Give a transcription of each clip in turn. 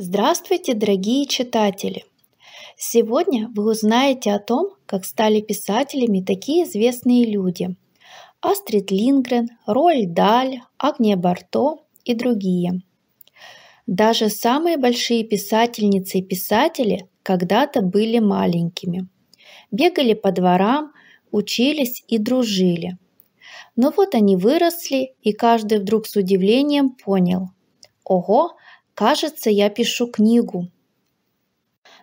Здравствуйте, дорогие читатели! Сегодня вы узнаете о том, как стали писателями такие известные люди – Астрид Лингрен, Роальд Даль, Агния Барто и другие. Даже самые большие писательницы и писатели когда-то были маленькими. Бегали по дворам, учились и дружили. Но вот они выросли, и каждый вдруг с удивлением понял – Ого, Кажется, я пишу книгу.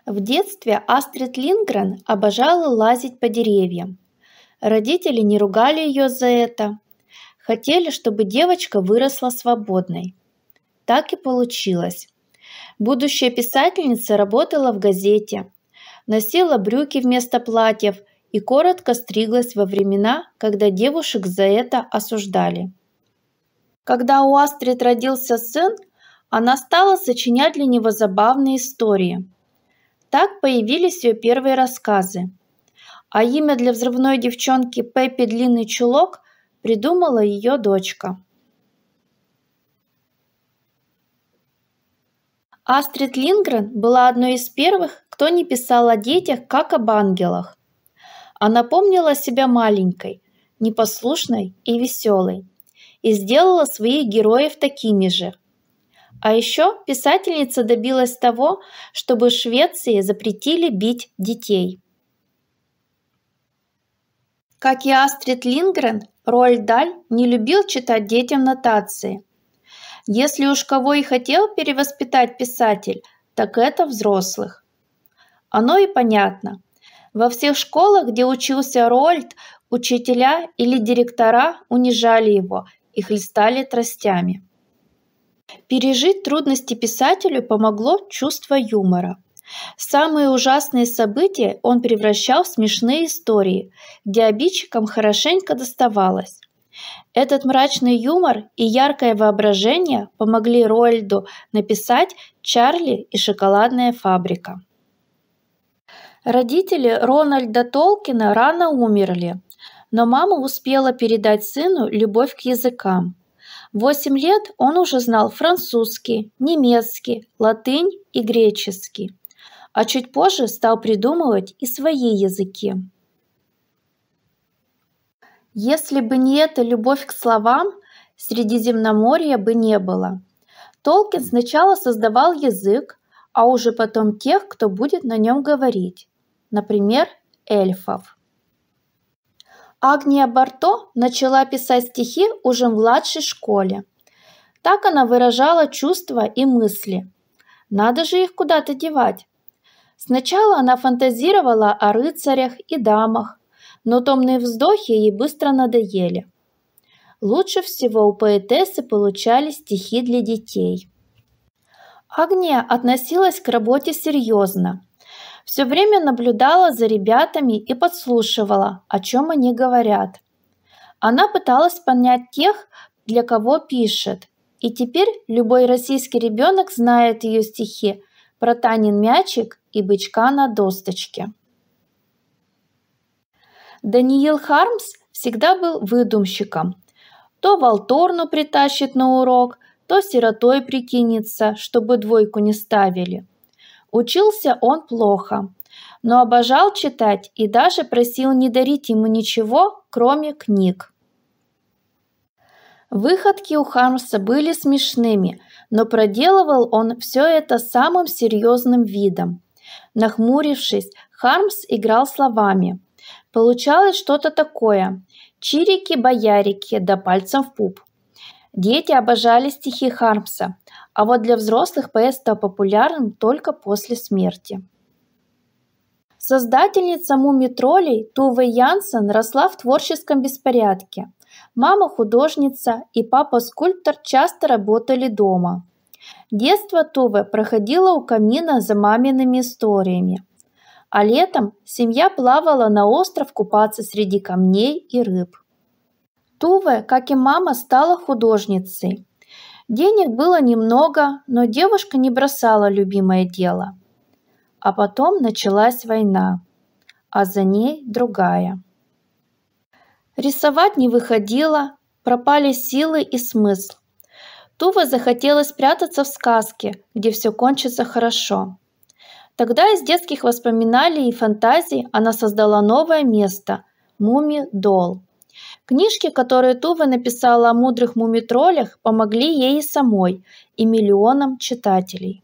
В детстве Астрид Лингрен обожала лазить по деревьям. Родители не ругали ее за это. Хотели, чтобы девочка выросла свободной. Так и получилось. Будущая писательница работала в газете, носила брюки вместо платьев и коротко стриглась во времена, когда девушек за это осуждали. Когда у Астрид родился сын, она стала сочинять для него забавные истории. Так появились ее первые рассказы. А имя для взрывной девчонки Пеппи Длинный Чулок придумала ее дочка. Астрид Лингрен была одной из первых, кто не писал о детях, как об ангелах. Она помнила себя маленькой, непослушной и веселой, и сделала своих героев такими же – а еще писательница добилась того, чтобы в Швеции запретили бить детей. Как и Астрид Лингрен, Роальд Даль не любил читать детям нотации. Если уж кого и хотел перевоспитать писатель, так это взрослых. Оно и понятно. Во всех школах, где учился Рольд, учителя или директора унижали его и хлестали тростями. Пережить трудности писателю помогло чувство юмора. Самые ужасные события он превращал в смешные истории, где обидчикам хорошенько доставалось. Этот мрачный юмор и яркое воображение помогли Роальду написать «Чарли и шоколадная фабрика». Родители Рональда Толкина рано умерли, но мама успела передать сыну любовь к языкам – Восемь лет он уже знал французский, немецкий, латынь и греческий, а чуть позже стал придумывать и свои языки. Если бы не эта любовь к словам, Средиземноморья бы не было. Толкин сначала создавал язык, а уже потом тех, кто будет на нем говорить, например, эльфов. Агния Барто начала писать стихи уже в младшей школе. Так она выражала чувства и мысли. Надо же их куда-то девать. Сначала она фантазировала о рыцарях и дамах, но томные вздохи ей быстро надоели. Лучше всего у поэтессы получали стихи для детей. Агния относилась к работе серьезно все время наблюдала за ребятами и подслушивала, о чем они говорят. Она пыталась понять тех, для кого пишет. И теперь любой российский ребенок знает ее стихи про Танин мячик и бычка на досточке. Даниил Хармс всегда был выдумщиком. То Волторну притащит на урок, то сиротой прикинется, чтобы двойку не ставили – Учился он плохо, но обожал читать и даже просил не дарить ему ничего, кроме книг. Выходки у Хармса были смешными, но проделывал он все это самым серьезным видом. Нахмурившись, Хармс играл словами. Получалось что-то такое – чирики-боярики да пальцем в пуп. Дети обожали стихи Хармса, а вот для взрослых поэт стал популярным только после смерти. Создательница мумитролей Туве Янсен росла в творческом беспорядке. Мама художница и папа скульптор часто работали дома. Детство Туве проходило у камина за мамиными историями. А летом семья плавала на остров купаться среди камней и рыб. Туве, как и мама, стала художницей. Денег было немного, но девушка не бросала любимое дело. А потом началась война, а за ней другая. Рисовать не выходило, пропали силы и смысл. Тува захотела спрятаться в сказке, где все кончится хорошо. Тогда из детских воспоминаний и фантазий она создала новое место – Муми Дол. Книжки, которые Тува написала о мудрых мумитролях, помогли ей самой и миллионам читателей.